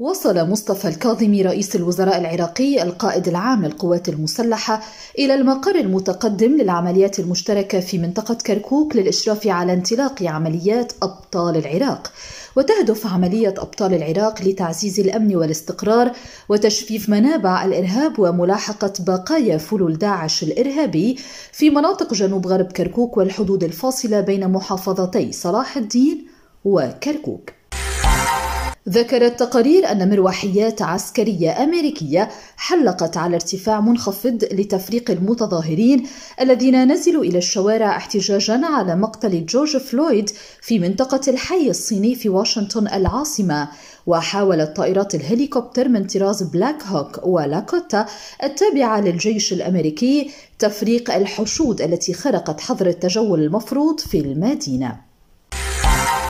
وصل مصطفى الكاظمي رئيس الوزراء العراقي القائد العام للقوات المسلحة إلى المقر المتقدم للعمليات المشتركة في منطقة كركوك للإشراف على انطلاق عمليات أبطال العراق وتهدف عملية أبطال العراق لتعزيز الأمن والاستقرار وتجفيف منابع الإرهاب وملاحقة بقايا فلول داعش الإرهابي في مناطق جنوب غرب كركوك والحدود الفاصلة بين محافظتي صلاح الدين وكركوك ذكرت تقارير أن مروحيات عسكرية أمريكية حلقت على ارتفاع منخفض لتفريق المتظاهرين الذين نزلوا إلى الشوارع احتجاجا على مقتل جورج فلويد في منطقة الحي الصيني في واشنطن العاصمة وحاولت طائرات الهليكوبتر من طراز بلاك هوك ولاكوتا التابعة للجيش الأمريكي تفريق الحشود التي خرقت حظر التجول المفروض في المدينة